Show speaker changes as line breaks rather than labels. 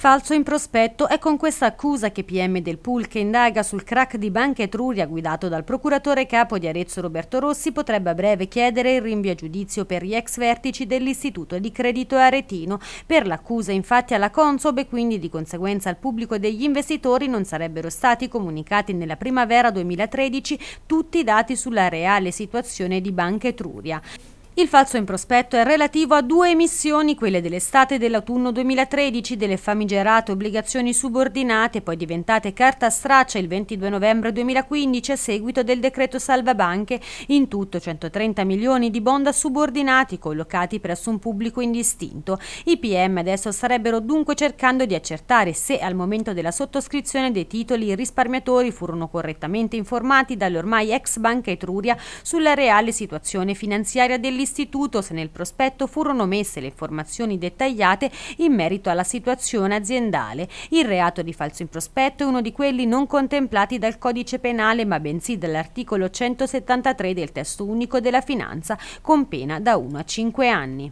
Falso in prospetto è con questa accusa che PM del Pool, che indaga sul crack di Banca Etruria guidato dal procuratore capo di Arezzo Roberto Rossi, potrebbe a breve chiedere il rinvio a giudizio per gli ex vertici dell'Istituto di Credito Aretino. Per l'accusa infatti alla Consob e quindi di conseguenza al pubblico degli investitori non sarebbero stati comunicati nella primavera 2013 tutti i dati sulla reale situazione di Banca Etruria. Il falso in prospetto è relativo a due emissioni, quelle dell'estate e dell'autunno 2013, delle famigerate obbligazioni subordinate, poi diventate carta straccia il 22 novembre 2015 a seguito del decreto salvabanche, in tutto 130 milioni di bonda subordinati collocati presso un pubblico indistinto. I PM adesso starebbero dunque cercando di accertare se al momento della sottoscrizione dei titoli i risparmiatori furono correttamente informati dall'ormai ex Banca Etruria sulla reale situazione finanziaria dell'istituto dell'istituto se nel prospetto furono messe le informazioni dettagliate in merito alla situazione aziendale. Il reato di falso in prospetto è uno di quelli non contemplati dal codice penale ma bensì dall'articolo 173 del testo unico della finanza con pena da 1 a 5 anni.